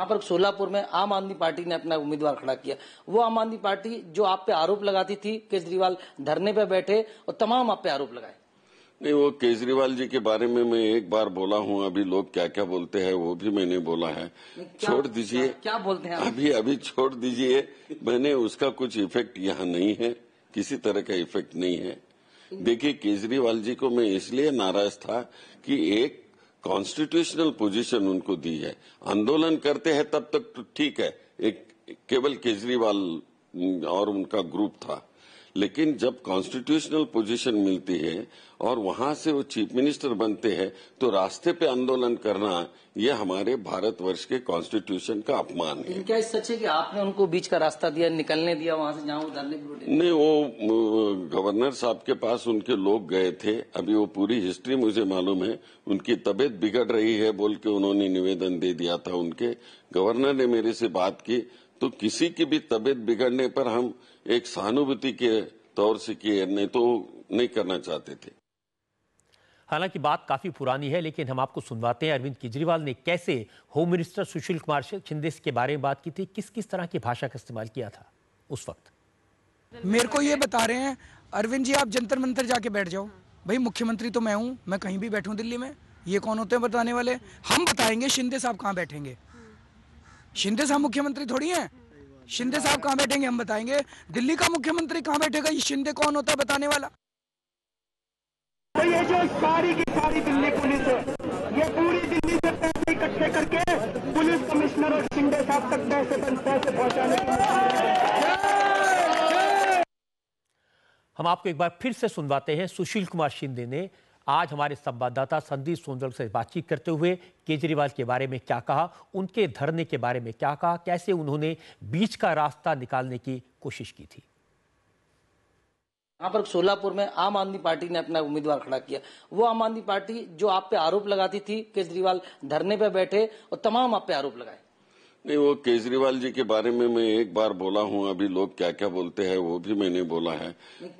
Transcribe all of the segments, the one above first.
यहाँ पर सोलापुर में आम आदमी पार्टी ने अपना उम्मीदवार खड़ा किया वो आम आदमी पार्टी जो आप पे आरोप लगाती थी केजरीवाल धरने पे बैठे और तमाम आप पे आरोप लगाए नहीं वो केजरीवाल जी के बारे में मैं एक बार बोला हूँ अभी लोग क्या क्या बोलते हैं वो भी मैंने बोला है छोड़ दीजिए क्या, क्या बोलते हैं अभी अभी छोड़ दीजिए मैंने उसका कुछ इफेक्ट यहाँ नहीं है किसी तरह का इफेक्ट नहीं है देखिए केजरीवाल जी को मैं इसलिए नाराज था कि एक कॉन्स्टिट्यूशनल पोजीशन उनको दी है आंदोलन करते हैं तब तक तो ठीक है एक केवल केजरीवाल और उनका ग्रुप था लेकिन जब कॉन्स्टिट्यूशनल पोजीशन मिलती है और वहां से वो चीफ मिनिस्टर बनते हैं तो रास्ते पे आंदोलन करना ये हमारे भारतवर्ष के कॉन्स्टिट्यूशन का अपमान है क्या सच है कि आपने उनको बीच का रास्ता दिया निकलने दिया वहां से जहां उतरने नहीं वो गवर्नर साहब के पास उनके लोग गए थे अभी वो पूरी हिस्ट्री मुझे मालूम है उनकी तबीयत बिगड़ रही है बोल के उन्होंने निवेदन दे दिया था उनके गवर्नर ने मेरे से बात की तो किसी की भी तबीयत बिगड़ने पर हम एक सहानुभूति के तौर से किए नहीं तो नहीं करना चाहते थे हालांकि बात काफी पुरानी है लेकिन हम आपको सुनवाते हैं अरविंद केजरीवाल ने कैसे होम मिनिस्टर सुशील कुमार शिंदे के बारे में बात की थी किस किस तरह की भाषा का इस्तेमाल किया था उस वक्त मेरे को ये बता रहे हैं अरविंद जी आप जंतर मंतर जाके बैठ जाओ भाई मुख्यमंत्री तो मैं हूँ मैं कहीं भी बैठू दिल्ली में ये कौन होते हैं बताने वाले हम बताएंगे शिंदे साहब कहाँ बैठेंगे शिंदे साहब मुख्यमंत्री थोड़ी हैं शिंदे साहब कहाँ बैठेंगे हम बताएंगे दिल्ली का मुख्यमंत्री कहाँ बैठेगा ये शिंदे कौन होता है बताने वाला तो ये जो सारी की सारी दिल्ली पुलिस है ये पूरी दिल्ली से पैसे इकट्ठे करके पुलिस कमिश्नर और शिंदे साहब तक पैसे पैसे पहुंचाने हम आपको एक बार फिर से सुनवाते हैं सुशील कुमार शिंदे ने आज हमारे संवाददाता संदीप सोनजल से बातचीत करते हुए केजरीवाल के बारे में क्या कहा उनके धरने के बारे में क्या कहा कैसे उन्होंने बीच का रास्ता निकालने की कोशिश की थी यहाँ पर सोलापुर में आम आदमी पार्टी ने अपना उम्मीदवार खड़ा किया वो आम आदमी पार्टी जो आप पे आरोप लगाती थी केजरीवाल धरने पे बैठे और तमाम आप पे आरोप लगाए नहीं वो केजरीवाल जी के बारे में मैं एक बार बोला हूँ अभी लोग क्या क्या बोलते हैं वो भी मैंने बोला है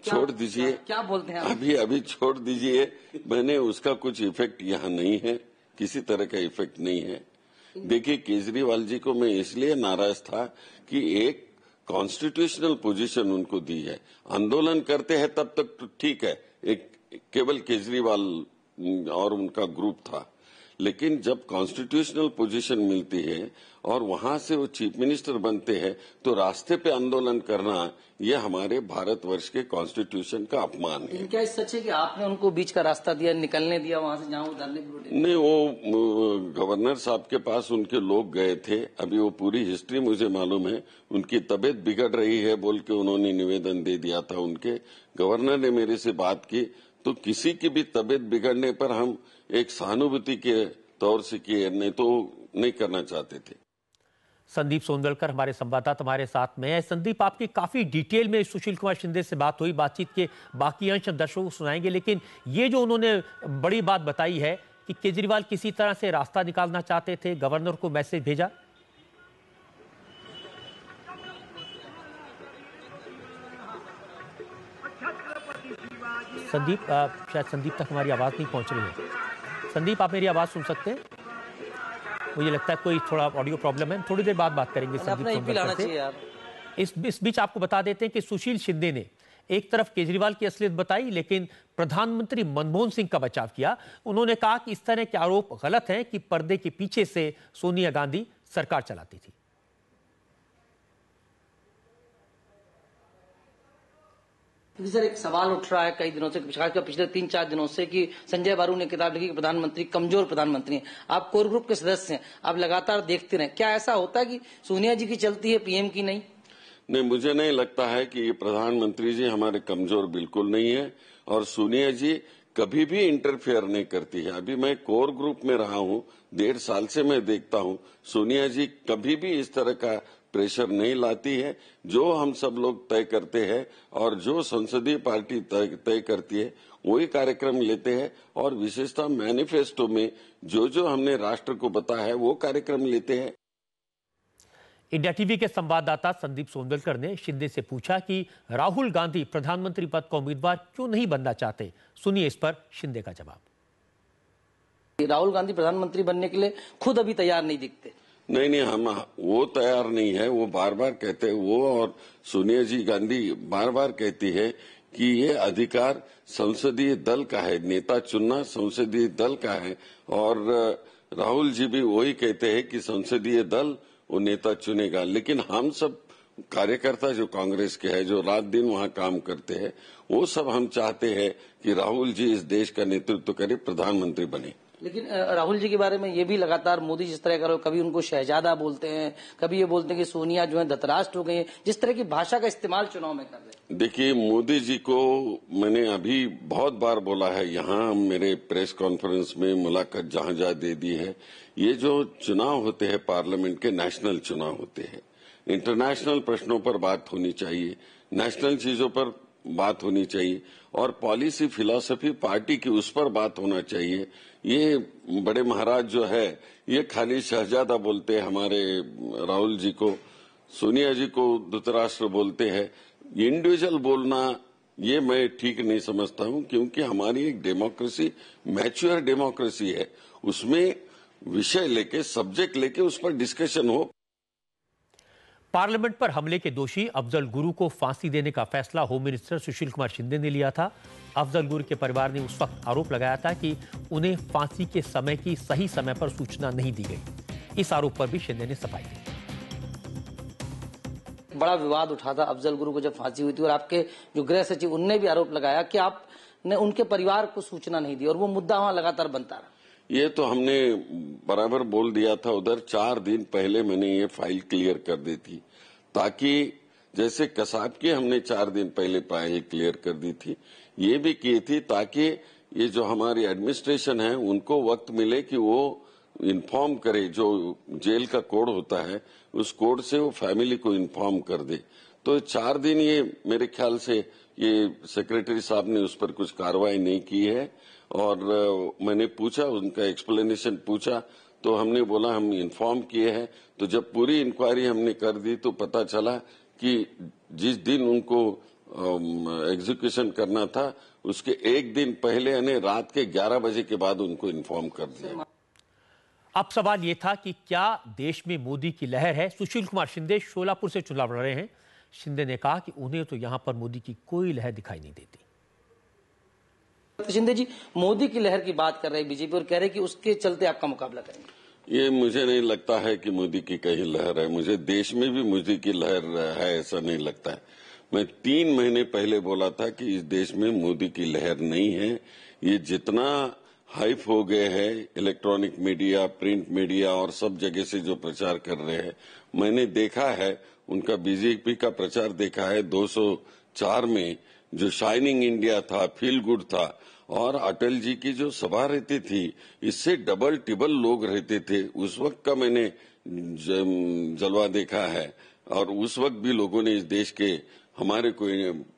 छोड़ दीजिए क्या, क्या बोलते हैं अभी अभी छोड़ दीजिए मैंने उसका कुछ इफेक्ट यहाँ नहीं है किसी तरह का इफेक्ट नहीं है देखिए केजरीवाल जी को मैं इसलिए नाराज था कि एक कॉन्स्टिट्यूशनल पोजीशन उनको दी है आंदोलन करते हैं तब तक तो ठीक है एक केवल केजरीवाल और उनका ग्रुप था लेकिन जब कॉन्स्टिट्यूशनल पोजीशन मिलती है और वहां से वो चीफ मिनिस्टर बनते हैं तो रास्ते पे आंदोलन करना ये हमारे भारतवर्ष के कॉन्स्टिट्यूशन का अपमान है क्या सच है कि आपने उनको बीच का रास्ता दिया निकलने दिया वहां से जहां उतारने नहीं वो गवर्नर साहब के पास उनके लोग गए थे अभी वो पूरी हिस्ट्री मुझे मालूम है उनकी तबीयत बिगड़ रही है बोल के उन्होंने निवेदन दे दिया था उनके गवर्नर ने मेरे से बात की तो किसी की भी तबीयत बिगड़ने पर हम एक सहानुभूति के तौर से किए नहीं तो नहीं करना चाहते थे संदीप सोंदलकर हमारे संवाददाता हमारे साथ में है संदीप आपकी काफ़ी डिटेल में सुशील कुमार शिंदे से बात हुई बातचीत के बाकी अंश हम दर्शकों को सुनाएंगे लेकिन ये जो उन्होंने बड़ी बात बताई है कि केजरीवाल किसी तरह से रास्ता निकालना चाहते थे गवर्नर को मैसेज भेजा संदीप शायद संदीप तक हमारी आवाज़ नहीं पहुंच रही है संदीप आप मेरी आवाज़ सुन सकते हैं मुझे लगता है कोई थोड़ा ऑडियो प्रॉब्लम है थोड़ी देर बाद बात करेंगे संदीप से इस इस बीच आपको बता देते हैं कि सुशील शिंदे ने एक तरफ केजरीवाल की असलियत बताई लेकिन प्रधानमंत्री मनमोहन सिंह का बचाव किया उन्होंने कहा कि इस तरह के आरोप गलत हैं कि पर्दे के पीछे से सोनिया गांधी सरकार चलाती थी क्योंकि सर एक सवाल उठ रहा है कई दिनों से खासकर पिछले तीन चार दिनों से कि संजय बारू ने किताब लिखी कि प्रधानमंत्री कमजोर प्रधानमंत्री हैं आप कोर ग्रुप के सदस्य हैं आप लगातार देखते रहे क्या ऐसा होता है कि सोनिया जी की चलती है पीएम की नहीं नहीं मुझे नहीं लगता है कि ये प्रधानमंत्री जी हमारे कमजोर बिल्कुल नहीं है और सोनिया जी कभी भी इंटरफेयर नहीं करती है अभी मैं कोर ग्रुप में रहा हूँ डेढ़ साल से मैं देखता हूँ सोनिया जी कभी भी इस तरह का प्रेशर नहीं लाती है जो हम सब लोग तय करते हैं और जो संसदीय पार्टी तय करती है वही कार्यक्रम लेते हैं और विशेषता मैनिफेस्टो में जो जो हमने राष्ट्र को बताया है वो कार्यक्रम लेते हैं इंडिया टीवी के संवाददाता संदीप सोंदलकर ने शिंदे से पूछा कि राहुल गांधी प्रधानमंत्री पद का उम्मीदवार क्यों नहीं बनना चाहते सुनिए इस पर शिंदे का जवाब राहुल गांधी प्रधानमंत्री बनने के लिए खुद अभी तैयार नहीं दिखते नहीं नहीं हम वो तैयार नहीं है वो बार बार कहते हैं वो और सोनिया जी गांधी बार बार कहती है कि ये अधिकार संसदीय दल का है नेता चुनना संसदीय दल का है और राहुल जी भी वही कहते हैं कि संसदीय दल वो नेता चुनेगा लेकिन हम सब कार्यकर्ता जो कांग्रेस के हैं जो रात दिन वहां काम करते हैं वो सब हम चाहते हैं कि राहुल जी इस देश का नेतृत्व करे प्रधानमंत्री बने लेकिन राहुल जी के बारे में ये भी लगातार मोदी जिस तरह करो कभी उनको शहजादा बोलते हैं कभी ये बोलते हैं कि सोनिया जो है धतराष्ट्र हो गई है जिस तरह की भाषा का इस्तेमाल चुनाव में कर रहे हैं देखिए मोदी जी को मैंने अभी बहुत बार बोला है यहाँ मेरे प्रेस कॉन्फ्रेंस में मुलाकात जहां जहां दे दी है ये जो चुनाव होते हैं पार्लियामेंट के नेशनल चुनाव होते हैं इंटरनेशनल प्रश्नों पर बात होनी चाहिए नेशनल चीजों पर बात होनी चाहिए और पॉलिसी फिलोसफी पार्टी की उस पर बात होना चाहिए ये बड़े महाराज जो है ये खाली शहजादा बोलते हैं हमारे राहुल जी को सोनिया जी को धुतराष्ट्र बोलते हैं इंडिविजुअल बोलना ये मैं ठीक नहीं समझता हूं क्योंकि हमारी एक डेमोक्रेसी मैच्योर डेमोक्रेसी है उसमें विषय लेके सब्जेक्ट लेके उस पर डिस्कशन हो पार्लियामेंट पर हमले के दोषी अफजल गुरु को फांसी देने का फैसला होम मिनिस्टर सुशील कुमार शिंदे ने लिया था अफजल गुरु के परिवार ने उस वक्त आरोप लगाया था कि उन्हें फांसी के समय की सही समय पर सूचना नहीं दी गई इस आरोप पर भी शिंदे ने सफाई दी बड़ा विवाद उठा था अफजल गुरु को जब फांसी हुई थी और आपके जो गृह सचिव उनने भी आरोप लगाया कि आपने उनके परिवार को सूचना नहीं दी और वो मुद्दा वहां लगातार बनता रहा ये तो हमने बराबर बोल दिया था उधर चार दिन पहले मैंने ये फाइल क्लियर कर दी थी ताकि जैसे कसाब की हमने चार दिन पहले फाइल क्लियर कर दी थी ये भी की थी ताकि ये जो हमारी एडमिनिस्ट्रेशन है उनको वक्त मिले कि वो इन्फॉर्म करे जो जेल का कोड होता है उस कोड से वो फैमिली को इन्फॉर्म कर दे तो चार दिन ये मेरे ख्याल से ये सेक्रेटरी साहब ने उस पर कुछ कार्रवाई नहीं की है और मैंने पूछा उनका एक्सप्लेनेशन पूछा तो हमने बोला हम इन्फॉर्म किए हैं तो जब पूरी इंक्वायरी हमने कर दी तो पता चला कि जिस दिन उनको एग्जीक्यूशन करना था उसके एक दिन पहले यानी रात के 11 बजे के बाद उनको इन्फॉर्म कर दिया अब सवाल यह था कि क्या देश में मोदी की लहर है सुशील कुमार शिंदे शोलापुर से चुनाव लड़ रहे हैं शिंदे ने कहा कि उन्हें तो यहाँ पर मोदी की कोई लहर दिखाई नहीं देती शिंदे जी मोदी की लहर की बात कर रहे बीजेपी और कह रहे हैं कि उसके चलते आपका मुकाबला करेंगे ये मुझे नहीं लगता है कि मोदी की कहीं लहर है मुझे देश में भी मोदी की लहर है ऐसा नहीं लगता है मैं तीन महीने पहले बोला था कि इस देश में मोदी की लहर नहीं है ये जितना हाइप हो गए है इलेक्ट्रॉनिक मीडिया प्रिंट मीडिया और सब जगह से जो प्रचार कर रहे हैं मैंने देखा है उनका बीजेपी का प्रचार देखा है 204 में जो शाइनिंग इंडिया था फील गुड था और अटल जी की जो सभा रहती थी इससे डबल टिबल लोग रहते थे उस वक्त का मैंने जलवा देखा है और उस वक्त भी लोगों ने इस देश के हमारे को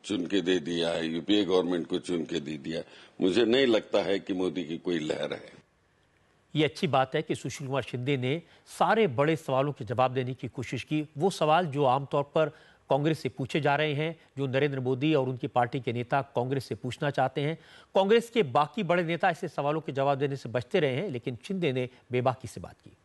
चुन के दे दिया है यूपीए गवर्नमेंट को चुन के दे दिया मुझे नहीं लगता है कि मोदी की कोई लहर है ये अच्छी बात है कि सुशील कुमार शिंदे ने सारे बड़े सवालों के जवाब देने की कोशिश की वो सवाल जो आमतौर पर कांग्रेस से पूछे जा रहे हैं जो नरेंद्र मोदी और उनकी पार्टी के नेता कांग्रेस से पूछना चाहते हैं कांग्रेस के बाकी बड़े नेता ऐसे सवालों के जवाब देने से बचते रहे हैं लेकिन शिंदे ने बेबाकी से बात की